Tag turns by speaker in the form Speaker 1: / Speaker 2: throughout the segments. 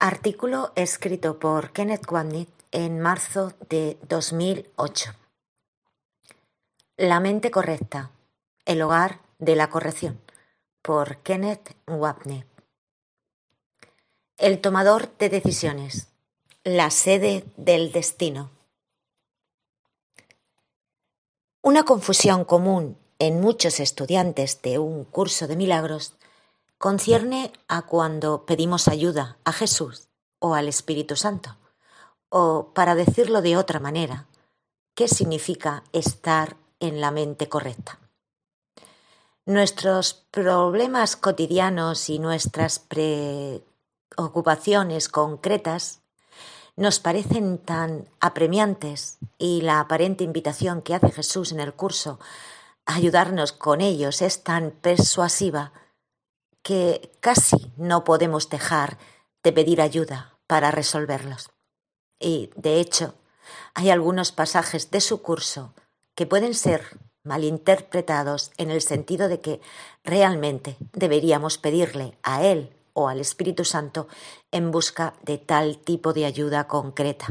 Speaker 1: Artículo escrito por Kenneth Wapnick en marzo de 2008. La mente correcta, el hogar de la corrección, por Kenneth Wapnick. El tomador de decisiones, la sede del destino. Una confusión común en muchos estudiantes de un curso de milagros concierne a cuando pedimos ayuda a Jesús o al Espíritu Santo. O, para decirlo de otra manera, ¿qué significa estar en la mente correcta? Nuestros problemas cotidianos y nuestras preocupaciones concretas nos parecen tan apremiantes y la aparente invitación que hace Jesús en el curso a ayudarnos con ellos es tan persuasiva que casi no podemos dejar de pedir ayuda para resolverlos. Y, de hecho, hay algunos pasajes de su curso que pueden ser malinterpretados en el sentido de que realmente deberíamos pedirle a Él o al Espíritu Santo en busca de tal tipo de ayuda concreta.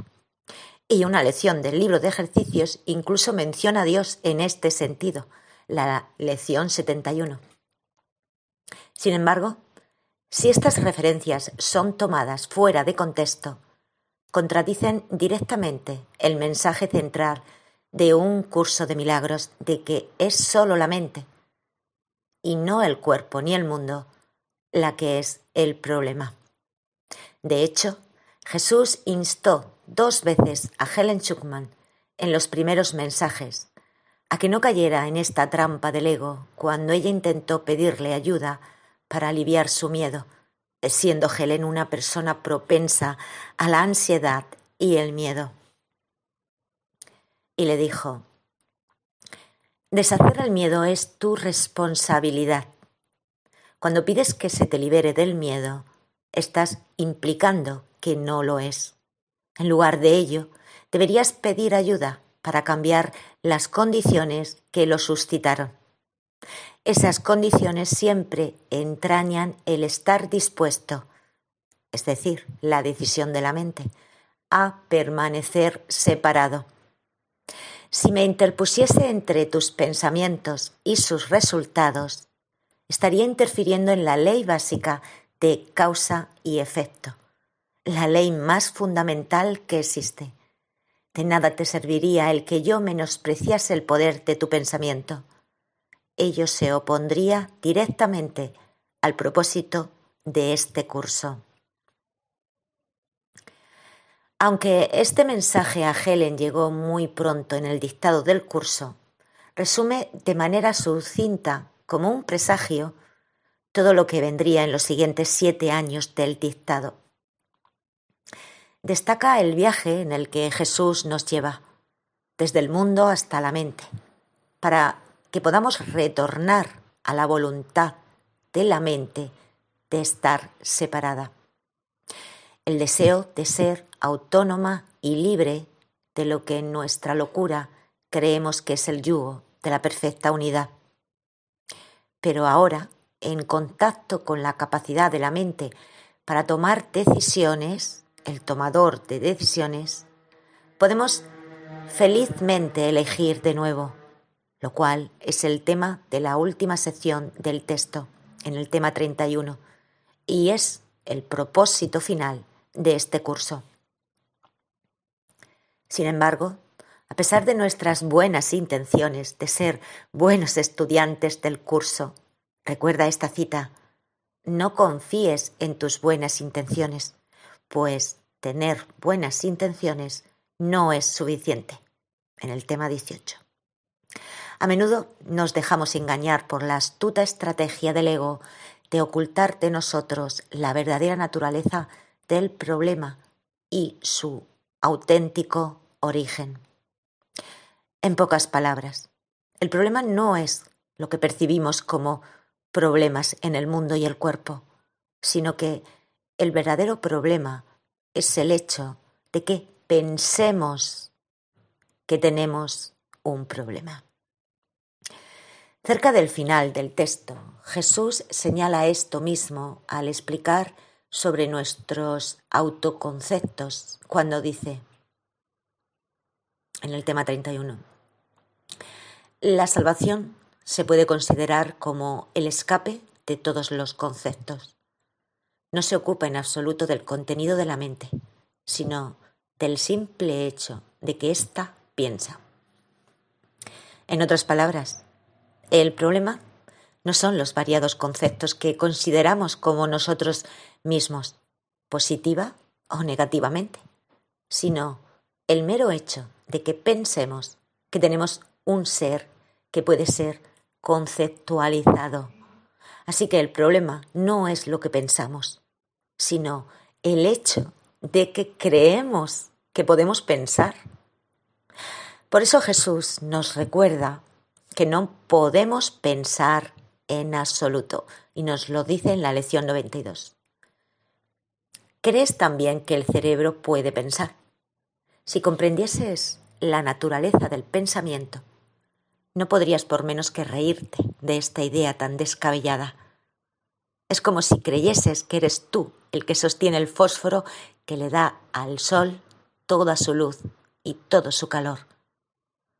Speaker 1: Y una lección del libro de ejercicios incluso menciona a Dios en este sentido, la lección 71. Sin embargo, si estas referencias son tomadas fuera de contexto, contradicen directamente el mensaje central de un curso de milagros de que es sólo la mente, y no el cuerpo ni el mundo, la que es el problema. De hecho, Jesús instó dos veces a Helen Schuckman en los primeros mensajes a que no cayera en esta trampa del ego cuando ella intentó pedirle ayuda para aliviar su miedo, siendo Helen una persona propensa a la ansiedad y el miedo. Y le dijo, deshacer el miedo es tu responsabilidad. Cuando pides que se te libere del miedo, estás implicando que no lo es. En lugar de ello, deberías pedir ayuda para cambiar las condiciones que lo suscitaron. Esas condiciones siempre entrañan el estar dispuesto, es decir, la decisión de la mente, a permanecer separado. Si me interpusiese entre tus pensamientos y sus resultados, estaría interfiriendo en la ley básica de causa y efecto, la ley más fundamental que existe. De nada te serviría el que yo menospreciase el poder de tu pensamiento ello se opondría directamente al propósito de este curso. Aunque este mensaje a Helen llegó muy pronto en el dictado del curso, resume de manera sucinta, como un presagio, todo lo que vendría en los siguientes siete años del dictado. Destaca el viaje en el que Jesús nos lleva, desde el mundo hasta la mente, para que podamos retornar a la voluntad de la mente de estar separada. El deseo de ser autónoma y libre de lo que en nuestra locura creemos que es el yugo de la perfecta unidad. Pero ahora, en contacto con la capacidad de la mente para tomar decisiones, el tomador de decisiones, podemos felizmente elegir de nuevo lo cual es el tema de la última sección del texto, en el tema 31, y es el propósito final de este curso. Sin embargo, a pesar de nuestras buenas intenciones de ser buenos estudiantes del curso, recuerda esta cita, no confíes en tus buenas intenciones, pues tener buenas intenciones no es suficiente. En el tema 18. A menudo nos dejamos engañar por la astuta estrategia del ego de ocultar de nosotros la verdadera naturaleza del problema y su auténtico origen. En pocas palabras, el problema no es lo que percibimos como problemas en el mundo y el cuerpo, sino que el verdadero problema es el hecho de que pensemos que tenemos un problema. Cerca del final del texto, Jesús señala esto mismo al explicar sobre nuestros autoconceptos cuando dice en el tema 31, la salvación se puede considerar como el escape de todos los conceptos. No se ocupa en absoluto del contenido de la mente, sino del simple hecho de que ésta piensa. En otras palabras, el problema no son los variados conceptos que consideramos como nosotros mismos, positiva o negativamente, sino el mero hecho de que pensemos que tenemos un ser que puede ser conceptualizado. Así que el problema no es lo que pensamos, sino el hecho de que creemos que podemos pensar. Por eso Jesús nos recuerda que no podemos pensar en absoluto. Y nos lo dice en la lección 92. ¿Crees también que el cerebro puede pensar? Si comprendieses la naturaleza del pensamiento, no podrías por menos que reírte de esta idea tan descabellada. Es como si creyeses que eres tú el que sostiene el fósforo que le da al sol toda su luz y todo su calor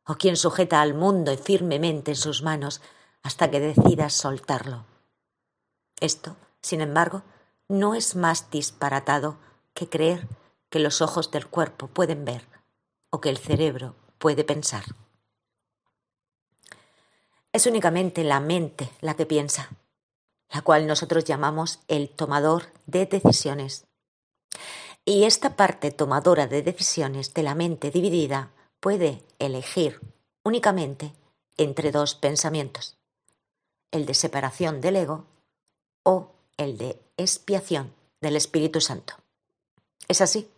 Speaker 1: o quien sujeta al mundo firmemente en sus manos hasta que decida soltarlo. Esto, sin embargo, no es más disparatado que creer que los ojos del cuerpo pueden ver o que el cerebro puede pensar. Es únicamente la mente la que piensa, la cual nosotros llamamos el tomador de decisiones. Y esta parte tomadora de decisiones de la mente dividida puede elegir únicamente entre dos pensamientos, el de separación del ego o el de expiación del Espíritu Santo. ¿Es así?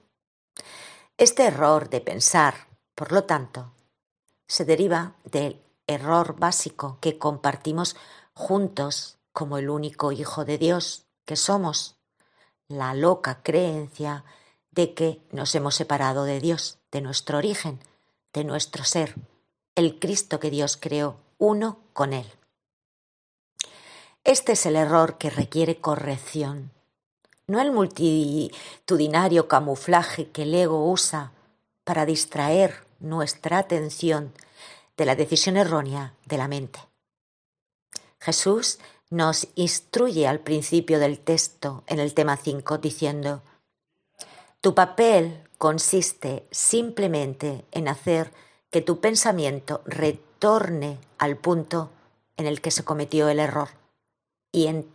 Speaker 1: Este error de pensar, por lo tanto, se deriva del error básico que compartimos juntos como el único Hijo de Dios que somos, la loca creencia de que nos hemos separado de Dios, de nuestro origen, de nuestro ser, el Cristo que Dios creó, uno con Él. Este es el error que requiere corrección, no el multitudinario camuflaje que el ego usa para distraer nuestra atención de la decisión errónea de la mente. Jesús nos instruye al principio del texto en el tema 5 diciendo, Tu papel consiste simplemente en hacer que tu pensamiento retorne al punto en el que se cometió el error y en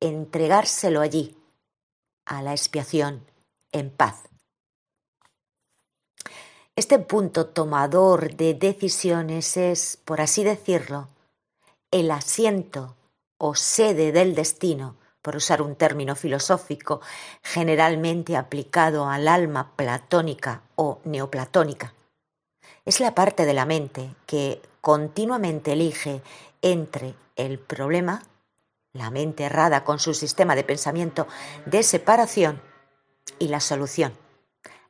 Speaker 1: entregárselo allí, a la expiación, en paz. Este punto tomador de decisiones es, por así decirlo, el asiento o sede del destino por usar un término filosófico generalmente aplicado al alma platónica o neoplatónica. Es la parte de la mente que continuamente elige entre el problema, la mente errada con su sistema de pensamiento de separación, y la solución,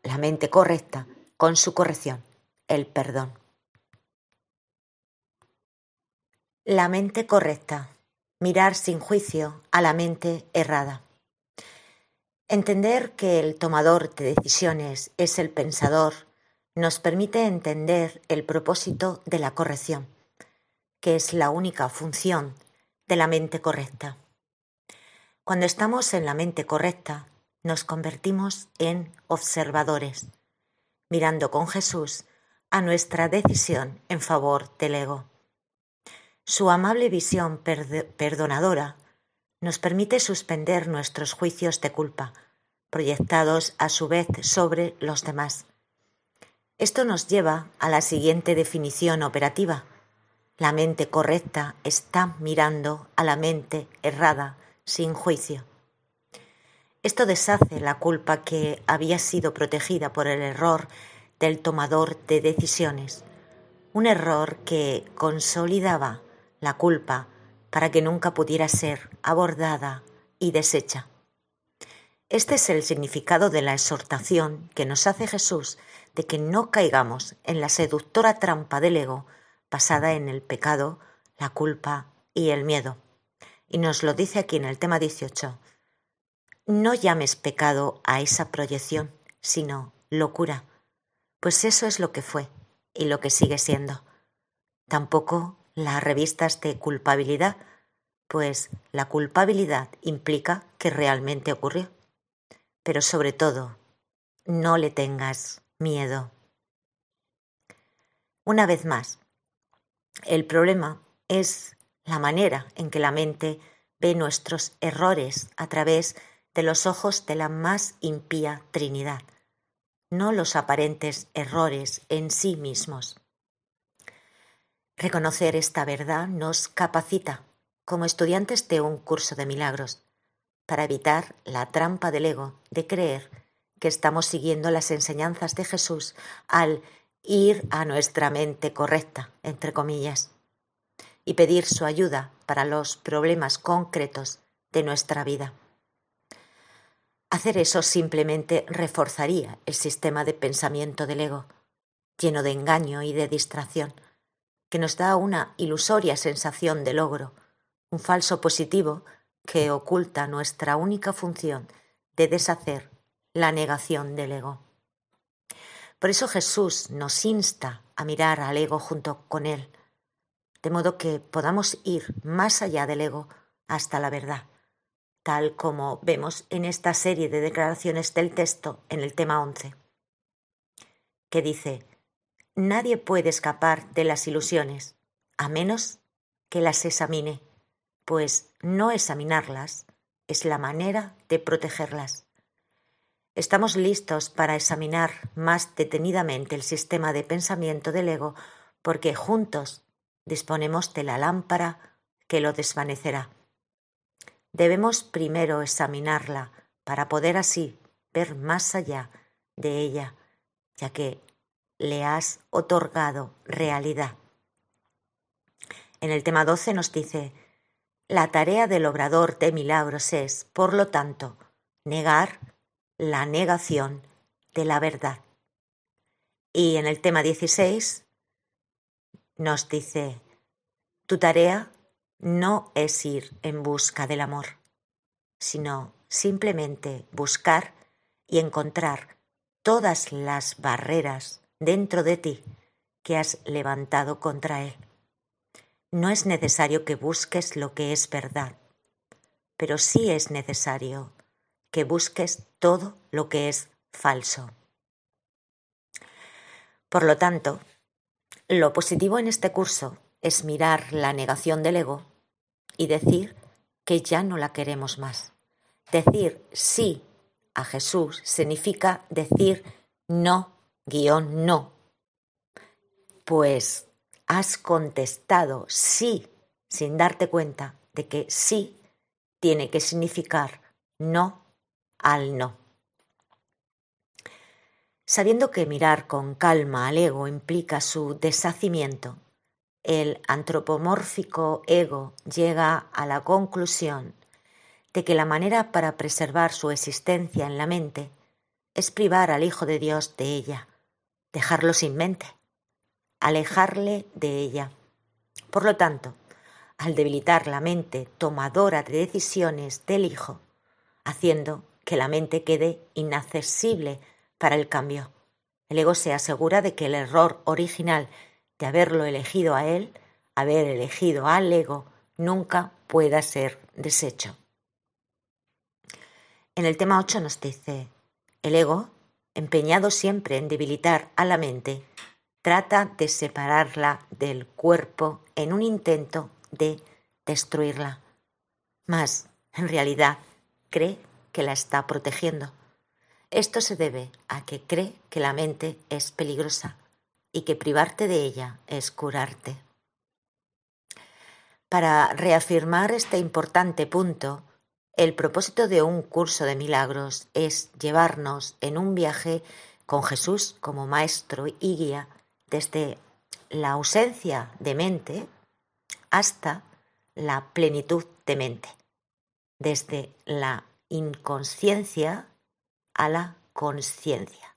Speaker 1: la mente correcta con su corrección, el perdón. La mente correcta mirar sin juicio a la mente errada. Entender que el tomador de decisiones es el pensador nos permite entender el propósito de la corrección, que es la única función de la mente correcta. Cuando estamos en la mente correcta, nos convertimos en observadores, mirando con Jesús a nuestra decisión en favor del ego. Su amable visión perdonadora nos permite suspender nuestros juicios de culpa, proyectados a su vez sobre los demás. Esto nos lleva a la siguiente definición operativa. La mente correcta está mirando a la mente errada, sin juicio. Esto deshace la culpa que había sido protegida por el error del tomador de decisiones, un error que consolidaba la culpa, para que nunca pudiera ser abordada y deshecha. Este es el significado de la exhortación que nos hace Jesús de que no caigamos en la seductora trampa del ego basada en el pecado, la culpa y el miedo. Y nos lo dice aquí en el tema 18. No llames pecado a esa proyección, sino locura, pues eso es lo que fue y lo que sigue siendo. Tampoco las revistas de culpabilidad, pues la culpabilidad implica que realmente ocurrió. Pero sobre todo, no le tengas miedo. Una vez más, el problema es la manera en que la mente ve nuestros errores a través de los ojos de la más impía Trinidad, no los aparentes errores en sí mismos. Reconocer esta verdad nos capacita, como estudiantes de un curso de milagros, para evitar la trampa del ego de creer que estamos siguiendo las enseñanzas de Jesús al ir a nuestra mente correcta, entre comillas, y pedir su ayuda para los problemas concretos de nuestra vida. Hacer eso simplemente reforzaría el sistema de pensamiento del ego, lleno de engaño y de distracción que nos da una ilusoria sensación de logro, un falso positivo que oculta nuestra única función de deshacer la negación del ego. Por eso Jesús nos insta a mirar al ego junto con él, de modo que podamos ir más allá del ego hasta la verdad, tal como vemos en esta serie de declaraciones del texto en el tema 11, que dice, Nadie puede escapar de las ilusiones, a menos que las examine, pues no examinarlas es la manera de protegerlas. Estamos listos para examinar más detenidamente el sistema de pensamiento del ego porque juntos disponemos de la lámpara que lo desvanecerá. Debemos primero examinarla para poder así ver más allá de ella, ya que le has otorgado realidad. En el tema 12 nos dice, la tarea del obrador de milagros es, por lo tanto, negar la negación de la verdad. Y en el tema 16 nos dice, tu tarea no es ir en busca del amor, sino simplemente buscar y encontrar todas las barreras dentro de ti que has levantado contra Él. No es necesario que busques lo que es verdad, pero sí es necesario que busques todo lo que es falso. Por lo tanto, lo positivo en este curso es mirar la negación del ego y decir que ya no la queremos más. Decir sí a Jesús significa decir no guión no. Pues has contestado sí sin darte cuenta de que sí tiene que significar no al no. Sabiendo que mirar con calma al ego implica su deshacimiento, el antropomórfico ego llega a la conclusión de que la manera para preservar su existencia en la mente es privar al Hijo de Dios de ella dejarlo sin mente, alejarle de ella. Por lo tanto, al debilitar la mente tomadora de decisiones del hijo, haciendo que la mente quede inaccesible para el cambio. El ego se asegura de que el error original de haberlo elegido a él, haber elegido al ego, nunca pueda ser deshecho. En el tema 8 nos dice, el ego empeñado siempre en debilitar a la mente, trata de separarla del cuerpo en un intento de destruirla. Mas, en realidad, cree que la está protegiendo. Esto se debe a que cree que la mente es peligrosa y que privarte de ella es curarte. Para reafirmar este importante punto, el propósito de Un curso de milagros es llevarnos en un viaje con Jesús como maestro y guía desde la ausencia de mente hasta la plenitud de mente, desde la inconsciencia a la conciencia,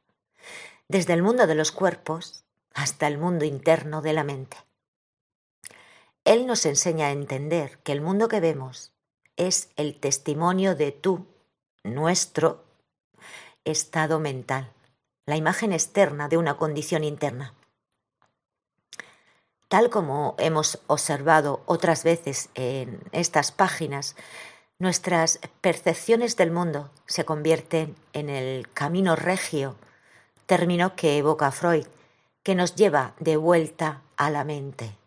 Speaker 1: desde el mundo de los cuerpos hasta el mundo interno de la mente. Él nos enseña a entender que el mundo que vemos es el testimonio de tú, nuestro, estado mental, la imagen externa de una condición interna. Tal como hemos observado otras veces en estas páginas, nuestras percepciones del mundo se convierten en el camino regio, término que evoca Freud, que nos lleva de vuelta a la mente,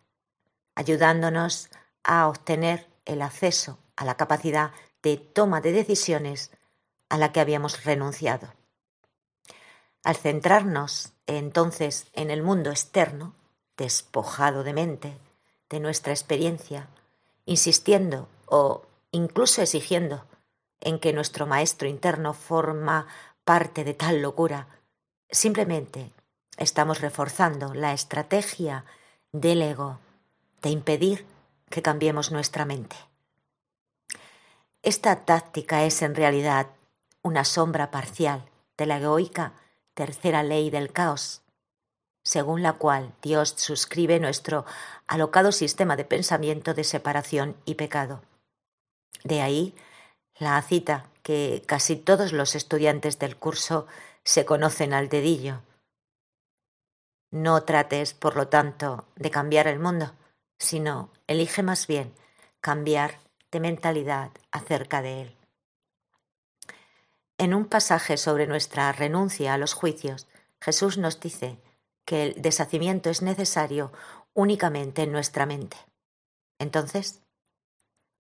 Speaker 1: ayudándonos a obtener el acceso a la capacidad de toma de decisiones a la que habíamos renunciado. Al centrarnos entonces en el mundo externo, despojado de mente, de nuestra experiencia, insistiendo o incluso exigiendo en que nuestro maestro interno forma parte de tal locura, simplemente estamos reforzando la estrategia del ego de impedir que cambiemos nuestra mente. Esta táctica es en realidad una sombra parcial de la egoica tercera ley del caos, según la cual Dios suscribe nuestro alocado sistema de pensamiento de separación y pecado. De ahí la cita que casi todos los estudiantes del curso se conocen al dedillo. No trates, por lo tanto, de cambiar el mundo, sino elige más bien cambiar de mentalidad acerca de él. En un pasaje sobre nuestra renuncia a los juicios, Jesús nos dice que el deshacimiento es necesario únicamente en nuestra mente. Entonces,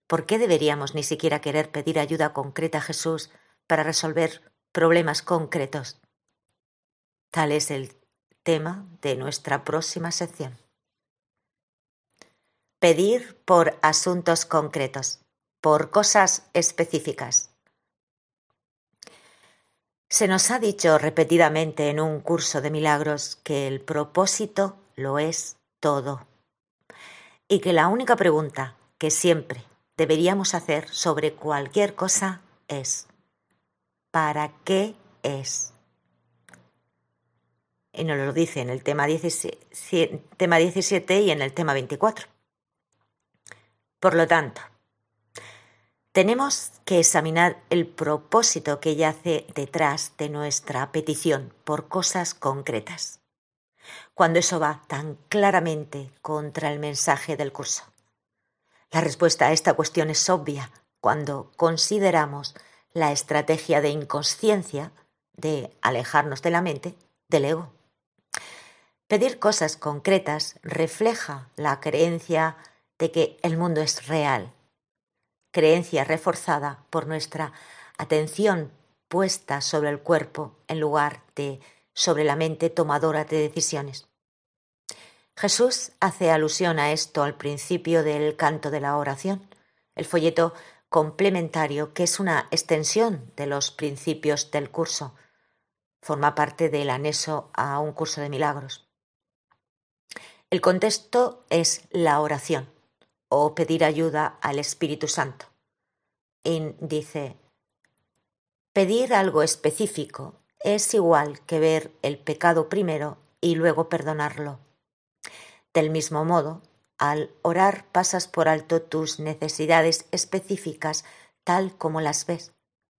Speaker 1: ¿por qué deberíamos ni siquiera querer pedir ayuda concreta a Jesús para resolver problemas concretos? Tal es el tema de nuestra próxima sección. Pedir por asuntos concretos, por cosas específicas. Se nos ha dicho repetidamente en un curso de milagros que el propósito lo es todo y que la única pregunta que siempre deberíamos hacer sobre cualquier cosa es ¿para qué es? Y nos lo dice en el tema 17, y en el tema 24. Por lo tanto, tenemos que examinar el propósito que yace detrás de nuestra petición por cosas concretas, cuando eso va tan claramente contra el mensaje del curso. La respuesta a esta cuestión es obvia cuando consideramos la estrategia de inconsciencia de alejarnos de la mente, del ego. Pedir cosas concretas refleja la creencia de que el mundo es real, creencia reforzada por nuestra atención puesta sobre el cuerpo en lugar de sobre la mente tomadora de decisiones. Jesús hace alusión a esto al principio del canto de la oración, el folleto complementario que es una extensión de los principios del curso. Forma parte del anexo a un curso de milagros. El contexto es la oración o pedir ayuda al Espíritu Santo. In dice, pedir algo específico es igual que ver el pecado primero y luego perdonarlo. Del mismo modo, al orar pasas por alto tus necesidades específicas tal como las ves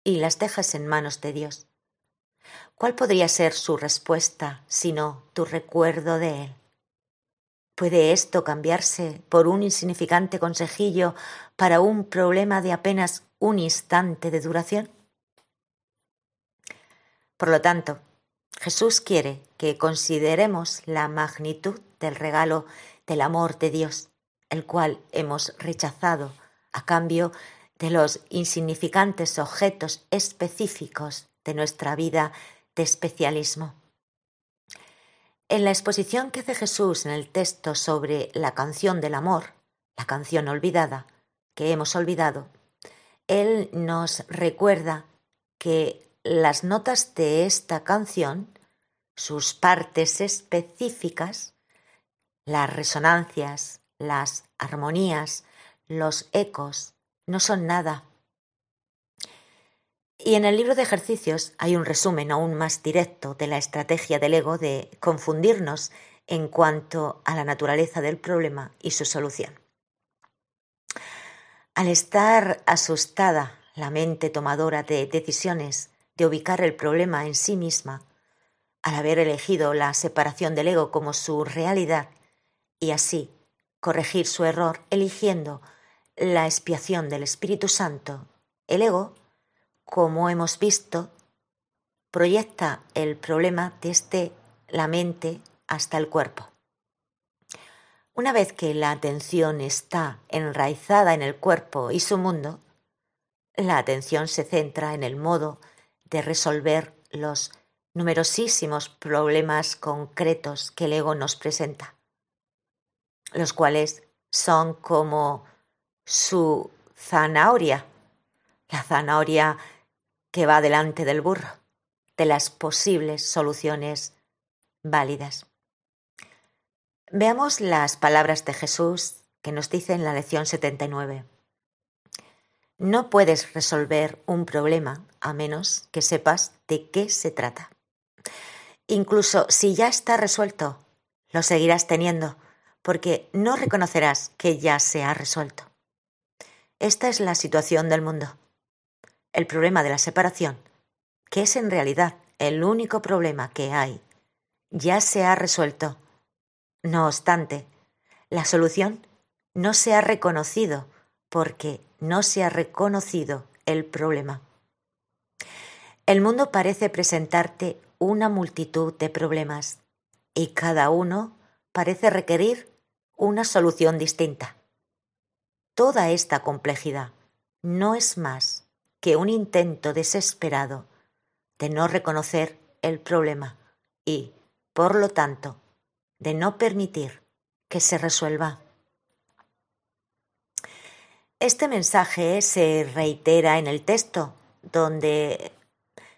Speaker 1: y las dejas en manos de Dios. ¿Cuál podría ser su respuesta sino tu recuerdo de Él? ¿Puede esto cambiarse por un insignificante consejillo para un problema de apenas un instante de duración? Por lo tanto, Jesús quiere que consideremos la magnitud del regalo del amor de Dios, el cual hemos rechazado a cambio de los insignificantes objetos específicos de nuestra vida de especialismo. En la exposición que hace Jesús en el texto sobre la canción del amor, la canción olvidada, que hemos olvidado, Él nos recuerda que las notas de esta canción, sus partes específicas, las resonancias, las armonías, los ecos, no son nada y en el libro de ejercicios hay un resumen aún más directo de la estrategia del ego de confundirnos en cuanto a la naturaleza del problema y su solución. Al estar asustada la mente tomadora de decisiones de ubicar el problema en sí misma, al haber elegido la separación del ego como su realidad y así corregir su error eligiendo la expiación del Espíritu Santo, el ego como hemos visto, proyecta el problema desde la mente hasta el cuerpo. Una vez que la atención está enraizada en el cuerpo y su mundo, la atención se centra en el modo de resolver los numerosísimos problemas concretos que el ego nos presenta, los cuales son como su zanahoria. La zanahoria va delante del burro, de las posibles soluciones válidas. Veamos las palabras de Jesús que nos dice en la lección 79. No puedes resolver un problema a menos que sepas de qué se trata. Incluso si ya está resuelto, lo seguirás teniendo porque no reconocerás que ya se ha resuelto. Esta es la situación del mundo el problema de la separación, que es en realidad el único problema que hay, ya se ha resuelto. No obstante, la solución no se ha reconocido porque no se ha reconocido el problema. El mundo parece presentarte una multitud de problemas y cada uno parece requerir una solución distinta. Toda esta complejidad no es más que un intento desesperado de no reconocer el problema y, por lo tanto, de no permitir que se resuelva. Este mensaje se reitera en el texto, donde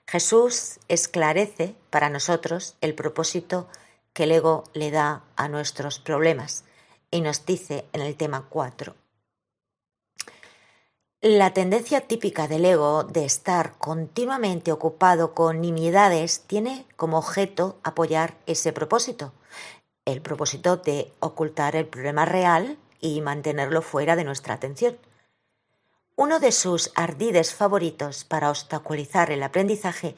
Speaker 1: Jesús esclarece para nosotros el propósito que el ego le da a nuestros problemas y nos dice en el tema 4, la tendencia típica del ego de estar continuamente ocupado con nimiedades tiene como objeto apoyar ese propósito, el propósito de ocultar el problema real y mantenerlo fuera de nuestra atención. Uno de sus ardides favoritos para obstaculizar el aprendizaje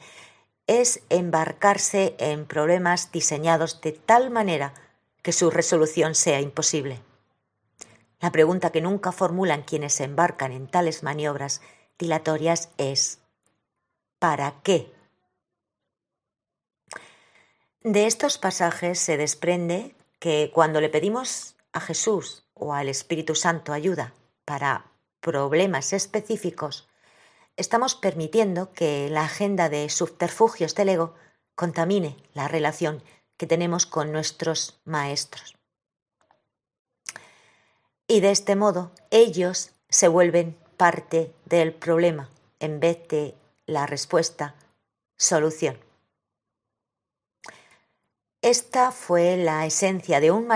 Speaker 1: es embarcarse en problemas diseñados de tal manera que su resolución sea imposible. La pregunta que nunca formulan quienes se embarcan en tales maniobras dilatorias es ¿para qué? De estos pasajes se desprende que cuando le pedimos a Jesús o al Espíritu Santo ayuda para problemas específicos, estamos permitiendo que la agenda de subterfugios del ego contamine la relación que tenemos con nuestros maestros. Y de este modo ellos se vuelven parte del problema en vez de la respuesta, solución. Esta fue la esencia de un,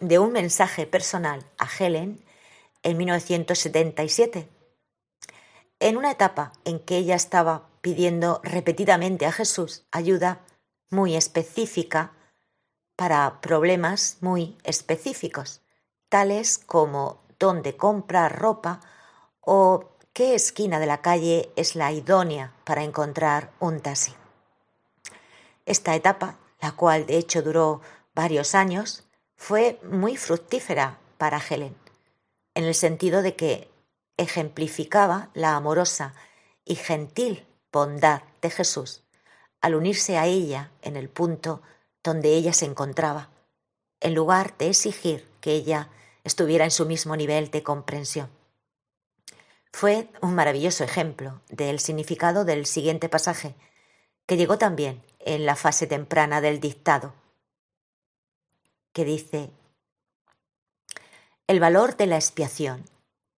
Speaker 1: de un mensaje personal a Helen en 1977, en una etapa en que ella estaba pidiendo repetidamente a Jesús ayuda muy específica para problemas muy específicos tales como dónde comprar ropa o qué esquina de la calle es la idónea para encontrar un taxi. Esta etapa, la cual de hecho duró varios años, fue muy fructífera para Helen, en el sentido de que ejemplificaba la amorosa y gentil bondad de Jesús al unirse a ella en el punto donde ella se encontraba, en lugar de exigir que ella estuviera en su mismo nivel de comprensión. Fue un maravilloso ejemplo del significado del siguiente pasaje, que llegó también en la fase temprana del dictado, que dice, el valor de la expiación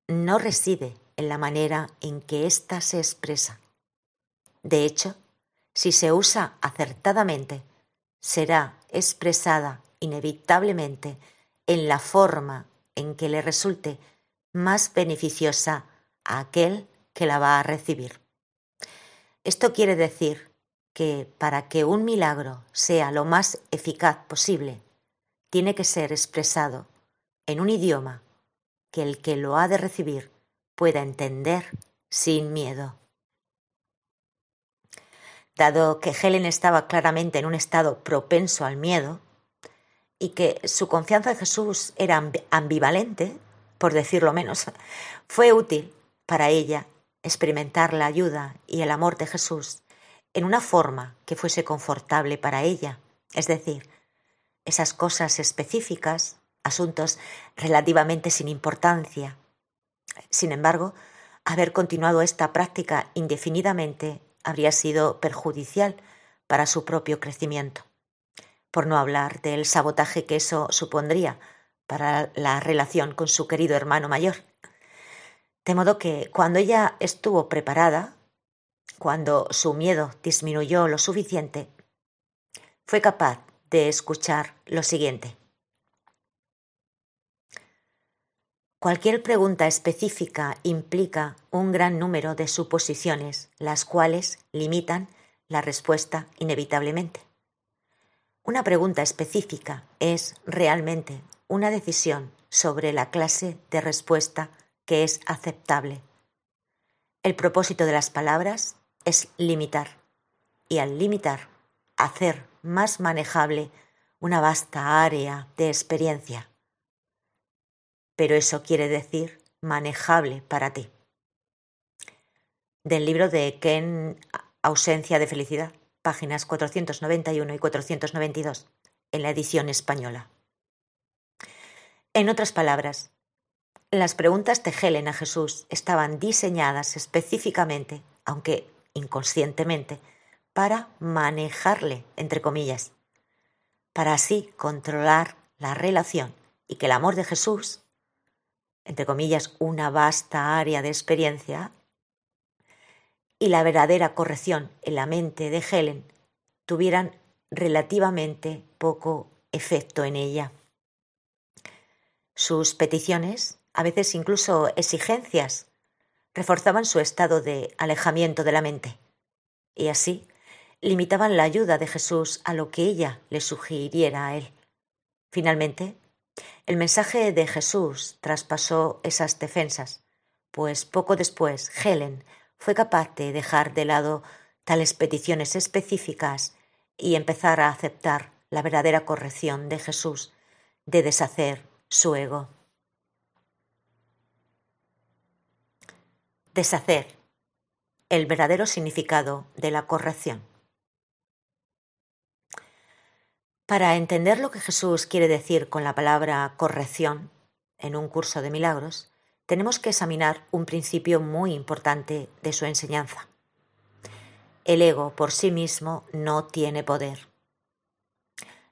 Speaker 1: no reside en la manera en que ésta se expresa. De hecho, si se usa acertadamente, será expresada inevitablemente en la forma en que le resulte más beneficiosa a aquel que la va a recibir. Esto quiere decir que para que un milagro sea lo más eficaz posible, tiene que ser expresado en un idioma que el que lo ha de recibir pueda entender sin miedo. Dado que Helen estaba claramente en un estado propenso al miedo, y que su confianza en Jesús era ambivalente, por decirlo menos, fue útil para ella experimentar la ayuda y el amor de Jesús en una forma que fuese confortable para ella, es decir, esas cosas específicas, asuntos relativamente sin importancia. Sin embargo, haber continuado esta práctica indefinidamente habría sido perjudicial para su propio crecimiento por no hablar del sabotaje que eso supondría para la relación con su querido hermano mayor. De modo que cuando ella estuvo preparada, cuando su miedo disminuyó lo suficiente, fue capaz de escuchar lo siguiente. Cualquier pregunta específica implica un gran número de suposiciones, las cuales limitan la respuesta inevitablemente. Una pregunta específica es realmente una decisión sobre la clase de respuesta que es aceptable. El propósito de las palabras es limitar y al limitar hacer más manejable una vasta área de experiencia. Pero eso quiere decir manejable para ti. Del libro de Ken Ausencia de Felicidad páginas 491 y 492, en la edición española. En otras palabras, las preguntas de Helen a Jesús estaban diseñadas específicamente, aunque inconscientemente, para manejarle, entre comillas, para así controlar la relación y que el amor de Jesús, entre comillas, una vasta área de experiencia, y la verdadera corrección en la mente de Helen tuvieran relativamente poco efecto en ella. Sus peticiones, a veces incluso exigencias, reforzaban su estado de alejamiento de la mente y así limitaban la ayuda de Jesús a lo que ella le sugiriera a él. Finalmente, el mensaje de Jesús traspasó esas defensas, pues poco después Helen fue capaz de dejar de lado tales peticiones específicas y empezar a aceptar la verdadera corrección de Jesús, de deshacer su ego. Deshacer el verdadero significado de la corrección. Para entender lo que Jesús quiere decir con la palabra corrección en un curso de milagros, tenemos que examinar un principio muy importante de su enseñanza. El ego por sí mismo no tiene poder.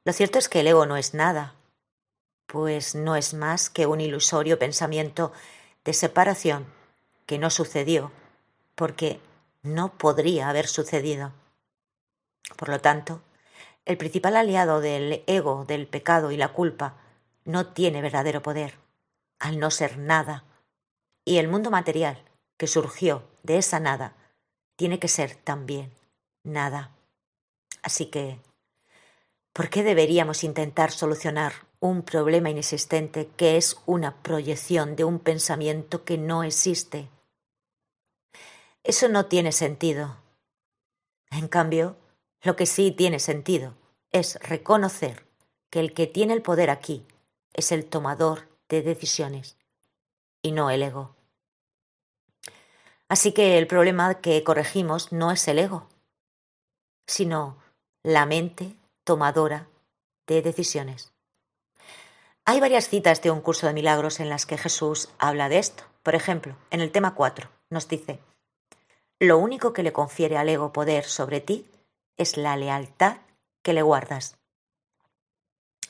Speaker 1: Lo cierto es que el ego no es nada, pues no es más que un ilusorio pensamiento de separación que no sucedió, porque no podría haber sucedido. Por lo tanto, el principal aliado del ego, del pecado y la culpa, no tiene verdadero poder, al no ser nada, y el mundo material que surgió de esa nada tiene que ser también nada. Así que, ¿por qué deberíamos intentar solucionar un problema inexistente que es una proyección de un pensamiento que no existe? Eso no tiene sentido. En cambio, lo que sí tiene sentido es reconocer que el que tiene el poder aquí es el tomador de decisiones y no el ego. Así que el problema que corregimos no es el ego, sino la mente tomadora de decisiones. Hay varias citas de un curso de milagros en las que Jesús habla de esto. Por ejemplo, en el tema 4 nos dice, lo único que le confiere al ego poder sobre ti es la lealtad que le guardas.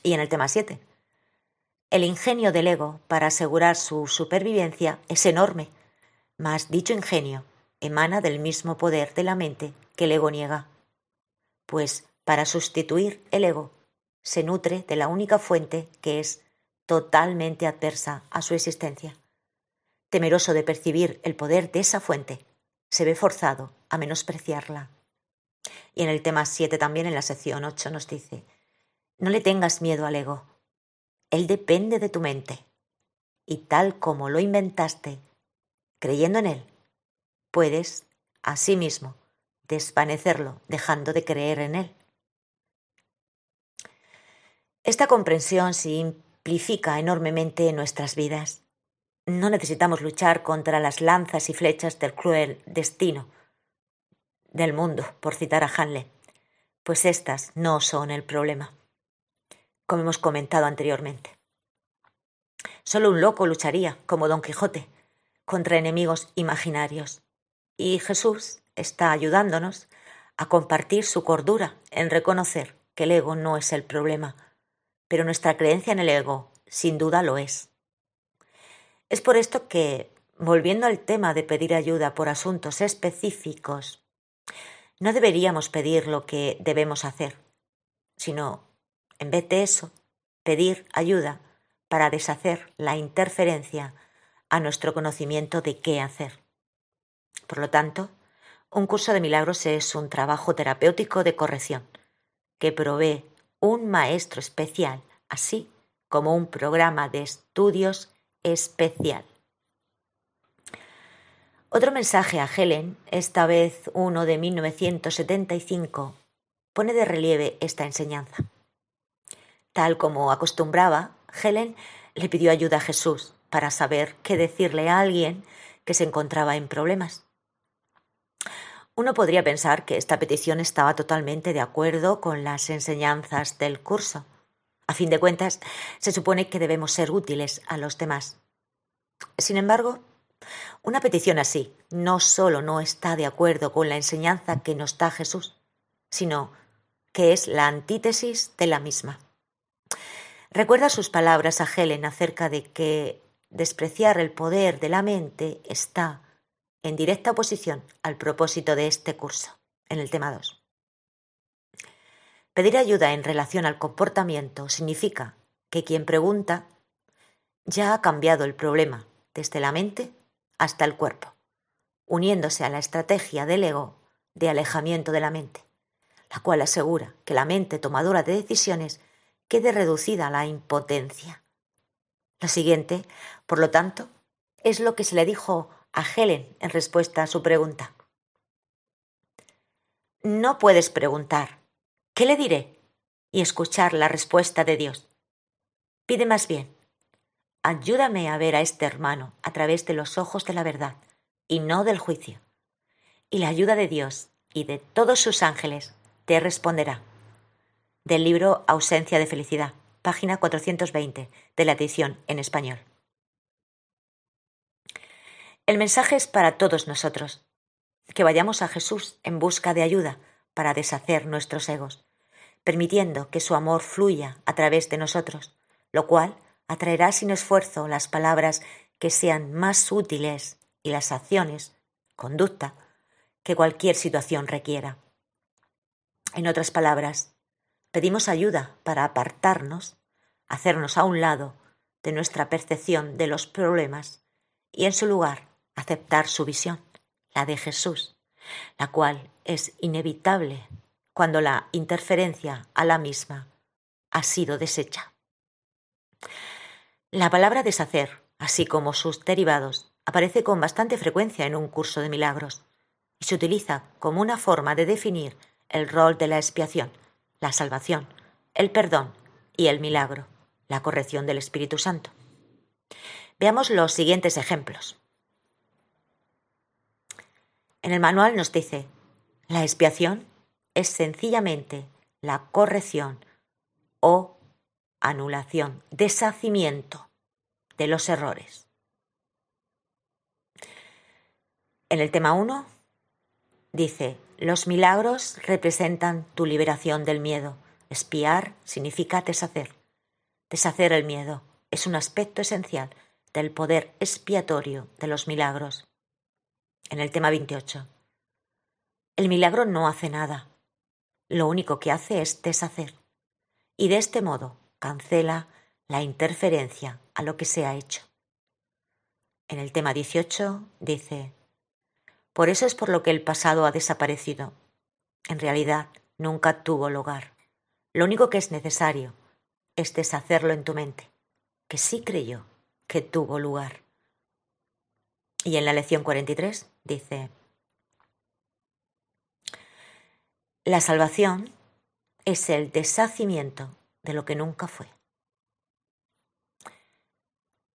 Speaker 1: Y en el tema 7, el ingenio del ego para asegurar su supervivencia es enorme mas dicho ingenio emana del mismo poder de la mente que el ego niega. Pues para sustituir el ego, se nutre de la única fuente que es totalmente adversa a su existencia. Temeroso de percibir el poder de esa fuente, se ve forzado a menospreciarla. Y en el tema 7 también, en la sección 8, nos dice, no le tengas miedo al ego, él depende de tu mente, y tal como lo inventaste, creyendo en Él, puedes, mismo desvanecerlo dejando de creer en Él. Esta comprensión se enormemente en nuestras vidas. No necesitamos luchar contra las lanzas y flechas del cruel destino del mundo, por citar a Hanley, pues estas no son el problema, como hemos comentado anteriormente. Solo un loco lucharía, como Don Quijote, contra enemigos imaginarios. Y Jesús está ayudándonos a compartir su cordura en reconocer que el ego no es el problema, pero nuestra creencia en el ego sin duda lo es. Es por esto que, volviendo al tema de pedir ayuda por asuntos específicos, no deberíamos pedir lo que debemos hacer, sino, en vez de eso, pedir ayuda para deshacer la interferencia a nuestro conocimiento de qué hacer. Por lo tanto, un curso de milagros es un trabajo terapéutico de corrección que provee un maestro especial, así como un programa de estudios especial. Otro mensaje a Helen, esta vez uno de 1975, pone de relieve esta enseñanza. Tal como acostumbraba, Helen le pidió ayuda a Jesús, para saber qué decirle a alguien que se encontraba en problemas. Uno podría pensar que esta petición estaba totalmente de acuerdo con las enseñanzas del curso. A fin de cuentas, se supone que debemos ser útiles a los demás. Sin embargo, una petición así no solo no está de acuerdo con la enseñanza que nos da Jesús, sino que es la antítesis de la misma. Recuerda sus palabras a Helen acerca de que despreciar el poder de la mente está en directa oposición al propósito de este curso, en el tema 2. Pedir ayuda en relación al comportamiento significa que quien pregunta ya ha cambiado el problema desde la mente hasta el cuerpo, uniéndose a la estrategia del ego de alejamiento de la mente, la cual asegura que la mente tomadora de decisiones quede reducida a la impotencia lo siguiente, por lo tanto, es lo que se le dijo a Helen en respuesta a su pregunta. No puedes preguntar, ¿qué le diré? y escuchar la respuesta de Dios. Pide más bien, ayúdame a ver a este hermano a través de los ojos de la verdad y no del juicio. Y la ayuda de Dios y de todos sus ángeles te responderá. Del libro Ausencia de Felicidad página 420 de la edición en español. El mensaje es para todos nosotros, que vayamos a Jesús en busca de ayuda para deshacer nuestros egos, permitiendo que su amor fluya a través de nosotros, lo cual atraerá sin esfuerzo las palabras que sean más útiles y las acciones, conducta, que cualquier situación requiera. En otras palabras, pedimos ayuda para apartarnos hacernos a un lado de nuestra percepción de los problemas y en su lugar aceptar su visión, la de Jesús, la cual es inevitable cuando la interferencia a la misma ha sido deshecha. La palabra deshacer, así como sus derivados, aparece con bastante frecuencia en un curso de milagros y se utiliza como una forma de definir el rol de la expiación, la salvación, el perdón y el milagro la corrección del Espíritu Santo. Veamos los siguientes ejemplos. En el manual nos dice, la expiación es sencillamente la corrección o anulación, deshacimiento de los errores. En el tema 1 dice, los milagros representan tu liberación del miedo. Espiar significa deshacer. Deshacer el miedo es un aspecto esencial del poder expiatorio de los milagros. En el tema 28. El milagro no hace nada. Lo único que hace es deshacer. Y de este modo cancela la interferencia a lo que se ha hecho. En el tema 18 dice, por eso es por lo que el pasado ha desaparecido. En realidad, nunca tuvo lugar. Lo único que es necesario es deshacerlo en tu mente, que sí creyó que tuvo lugar. Y en la lección 43 dice, la salvación es el deshacimiento de lo que nunca fue.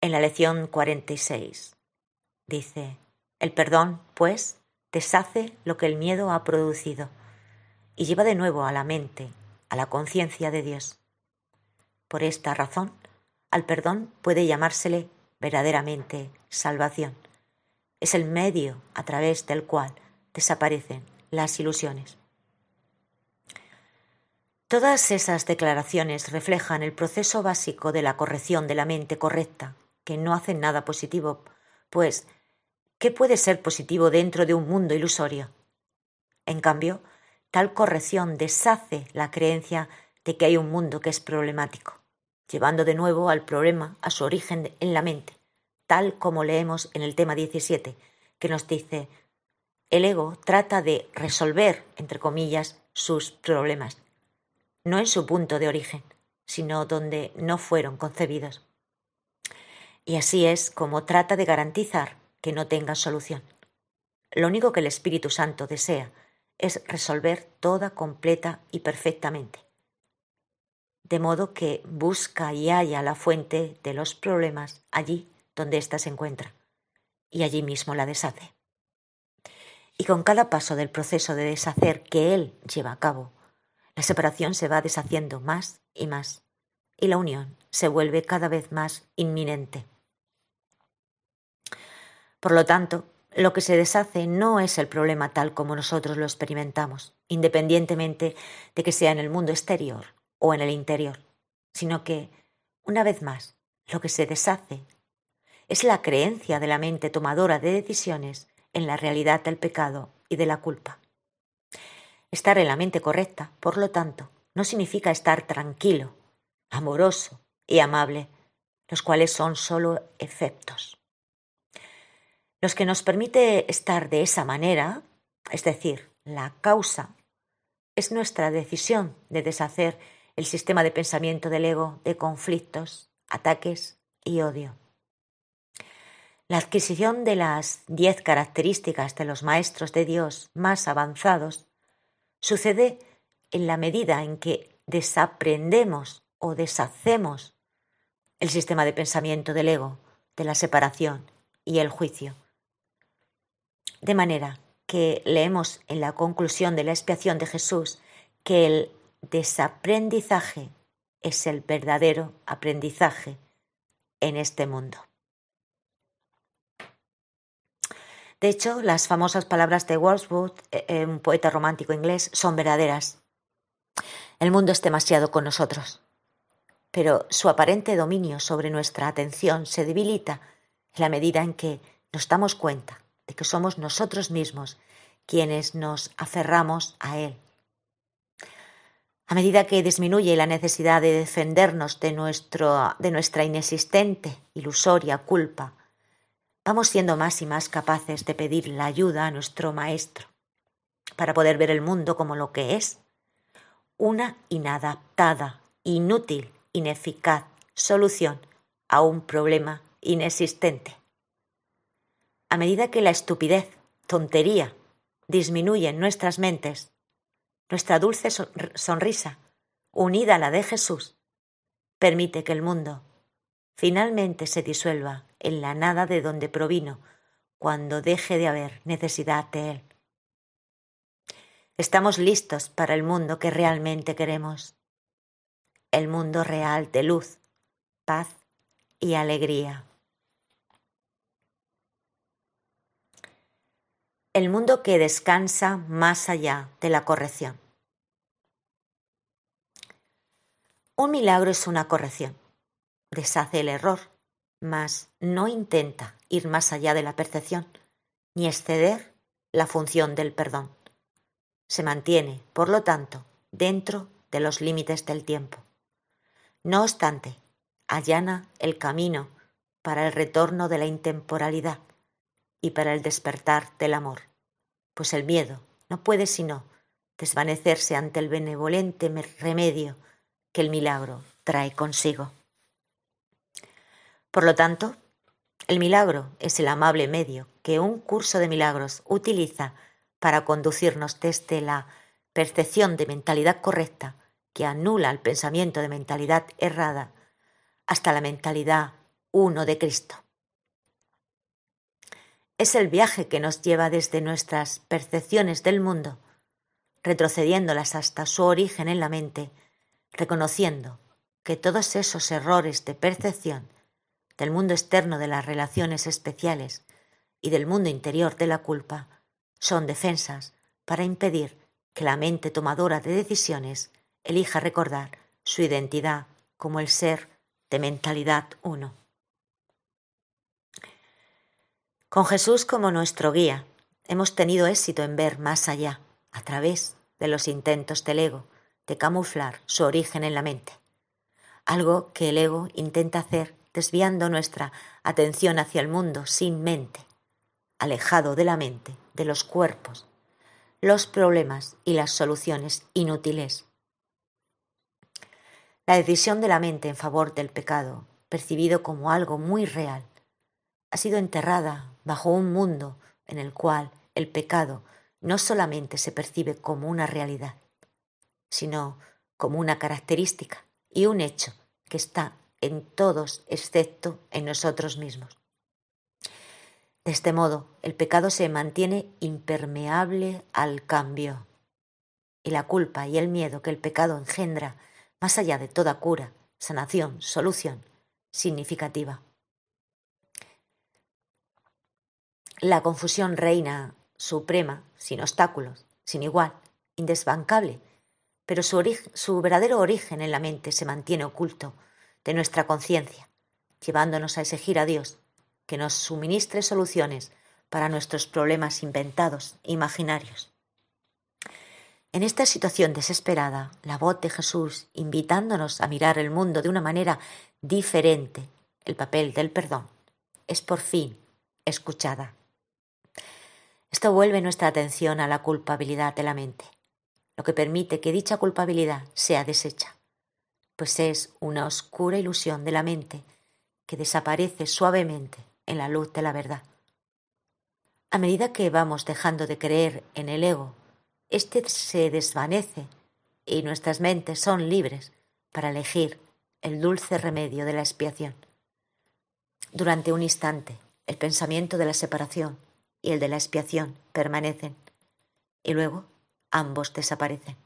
Speaker 1: En la lección 46 dice, el perdón, pues, deshace lo que el miedo ha producido y lleva de nuevo a la mente, a la conciencia de Dios. Por esta razón, al perdón puede llamársele verdaderamente salvación. Es el medio a través del cual desaparecen las ilusiones. Todas esas declaraciones reflejan el proceso básico de la corrección de la mente correcta, que no hace nada positivo, pues, ¿qué puede ser positivo dentro de un mundo ilusorio? En cambio, tal corrección deshace la creencia de que hay un mundo que es problemático, llevando de nuevo al problema a su origen en la mente, tal como leemos en el tema 17, que nos dice el ego trata de resolver, entre comillas, sus problemas, no en su punto de origen, sino donde no fueron concebidos. Y así es como trata de garantizar que no tenga solución. Lo único que el Espíritu Santo desea es resolver toda completa y perfectamente, de modo que busca y halla la fuente de los problemas allí donde ésta se encuentra, y allí mismo la deshace. Y con cada paso del proceso de deshacer que él lleva a cabo, la separación se va deshaciendo más y más, y la unión se vuelve cada vez más inminente. Por lo tanto, lo que se deshace no es el problema tal como nosotros lo experimentamos, independientemente de que sea en el mundo exterior o en el interior, sino que, una vez más, lo que se deshace es la creencia de la mente tomadora de decisiones en la realidad del pecado y de la culpa. Estar en la mente correcta, por lo tanto, no significa estar tranquilo, amoroso y amable, los cuales son sólo efectos. Los que nos permite estar de esa manera, es decir, la causa, es nuestra decisión de deshacer el sistema de pensamiento del ego, de conflictos, ataques y odio. La adquisición de las diez características de los maestros de Dios más avanzados sucede en la medida en que desaprendemos o deshacemos el sistema de pensamiento del ego, de la separación y el juicio. De manera que leemos en la conclusión de la expiación de Jesús que el desaprendizaje es el verdadero aprendizaje en este mundo. De hecho, las famosas palabras de Wordsworth, eh, eh, un poeta romántico inglés, son verdaderas. El mundo es demasiado con nosotros, pero su aparente dominio sobre nuestra atención se debilita en la medida en que nos damos cuenta de que somos nosotros mismos quienes nos aferramos a él a medida que disminuye la necesidad de defendernos de, nuestro, de nuestra inexistente, ilusoria culpa, vamos siendo más y más capaces de pedir la ayuda a nuestro Maestro para poder ver el mundo como lo que es, una inadaptada, inútil, ineficaz solución a un problema inexistente. A medida que la estupidez, tontería, disminuye en nuestras mentes, nuestra dulce sonrisa, unida a la de Jesús, permite que el mundo finalmente se disuelva en la nada de donde provino cuando deje de haber necesidad de Él. Estamos listos para el mundo que realmente queremos, el mundo real de luz, paz y alegría. El mundo que descansa más allá de la corrección. Un milagro es una corrección. Deshace el error, mas no intenta ir más allá de la percepción, ni exceder la función del perdón. Se mantiene, por lo tanto, dentro de los límites del tiempo. No obstante, allana el camino para el retorno de la intemporalidad y para el despertar del amor, pues el miedo no puede sino desvanecerse ante el benevolente remedio que el milagro trae consigo. Por lo tanto, el milagro es el amable medio que un curso de milagros utiliza para conducirnos desde la percepción de mentalidad correcta, que anula el pensamiento de mentalidad errada, hasta la mentalidad uno de Cristo. Es el viaje que nos lleva desde nuestras percepciones del mundo, retrocediéndolas hasta su origen en la mente, reconociendo que todos esos errores de percepción del mundo externo de las relaciones especiales y del mundo interior de la culpa son defensas para impedir que la mente tomadora de decisiones elija recordar su identidad como el ser de mentalidad uno. Con Jesús como nuestro guía, hemos tenido éxito en ver más allá, a través de los intentos del ego, de camuflar su origen en la mente. Algo que el ego intenta hacer desviando nuestra atención hacia el mundo sin mente, alejado de la mente, de los cuerpos, los problemas y las soluciones inútiles. La decisión de la mente en favor del pecado, percibido como algo muy real, ha sido enterrada bajo un mundo en el cual el pecado no solamente se percibe como una realidad, sino como una característica y un hecho que está en todos excepto en nosotros mismos. De este modo, el pecado se mantiene impermeable al cambio. Y la culpa y el miedo que el pecado engendra, más allá de toda cura, sanación, solución significativa. La confusión reina suprema, sin obstáculos, sin igual, indesbancable, pero su, verdadero origen en la mente se mantiene oculto de nuestra conciencia, llevándonos a exigir a Dios que nos suministre soluciones para nuestros problemas inventados e imaginarios. En esta situación desesperada, la voz de Jesús invitándonos a mirar el mundo de una manera diferente, el papel del perdón, es por fin escuchada. Esto vuelve nuestra atención a la culpabilidad de la mente, lo que permite que dicha culpabilidad sea deshecha, pues es una oscura ilusión de la mente que desaparece suavemente en la luz de la verdad. A medida que vamos dejando de creer en el ego, éste se desvanece y nuestras mentes son libres para elegir el dulce remedio de la expiación. Durante un instante, el pensamiento de la separación y el de la expiación permanecen, y luego ambos desaparecen,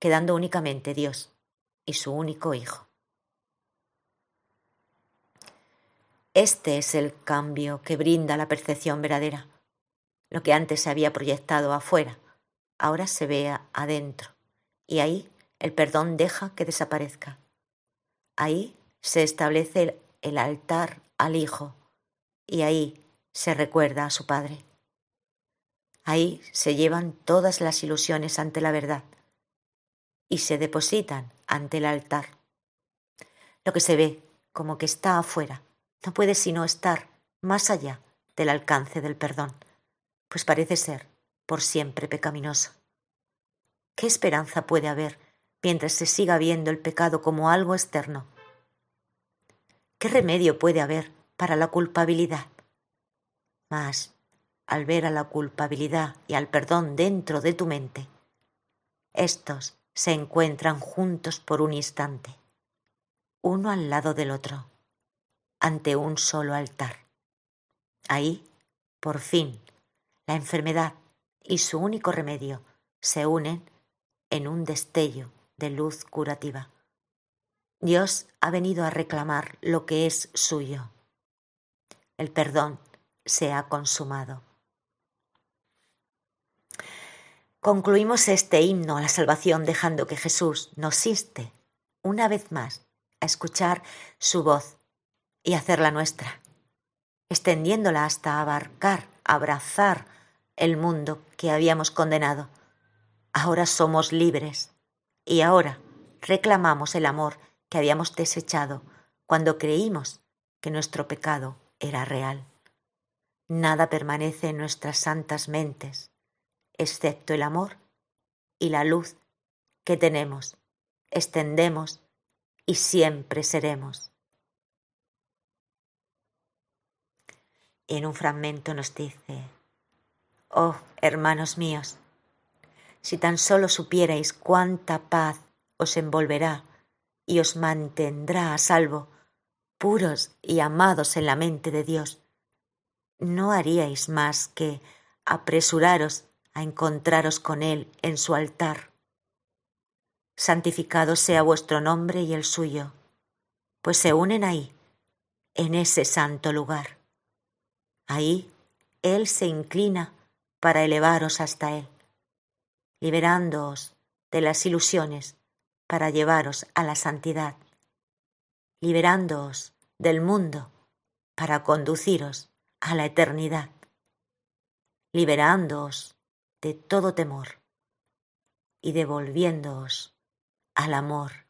Speaker 1: quedando únicamente Dios y su único Hijo. Este es el cambio que brinda la percepción verdadera. Lo que antes se había proyectado afuera, ahora se ve adentro, y ahí el perdón deja que desaparezca. Ahí se establece el, altar al Hijo, y ahí se recuerda a su Padre. Ahí se llevan todas las ilusiones ante la verdad y se depositan ante el altar. Lo que se ve como que está afuera no puede sino estar más allá del alcance del perdón, pues parece ser por siempre pecaminoso. ¿Qué esperanza puede haber mientras se siga viendo el pecado como algo externo? ¿Qué remedio puede haber para la culpabilidad? Mas al ver a la culpabilidad y al perdón dentro de tu mente. Estos se encuentran juntos por un instante, uno al lado del otro, ante un solo altar. Ahí, por fin, la enfermedad y su único remedio se unen en un destello de luz curativa. Dios ha venido a reclamar lo que es suyo. El perdón se ha consumado. Concluimos este himno a la salvación dejando que Jesús nos inste, una vez más, a escuchar su voz y hacerla nuestra, extendiéndola hasta abarcar, abrazar el mundo que habíamos condenado. Ahora somos libres y ahora reclamamos el amor que habíamos desechado cuando creímos que nuestro pecado era real. Nada permanece en nuestras santas mentes excepto el amor y la luz que tenemos, extendemos y siempre seremos. en un fragmento nos dice, oh hermanos míos, si tan solo supierais cuánta paz os envolverá y os mantendrá a salvo, puros y amados en la mente de Dios, no haríais más que apresuraros encontraros con Él en su altar. Santificado sea vuestro nombre y el suyo, pues se unen ahí, en ese santo lugar. Ahí Él se inclina para elevaros hasta Él, liberándoos de las ilusiones para llevaros a la santidad, liberándoos del mundo para conduciros a la eternidad, liberándoos de todo temor y devolviéndoos al amor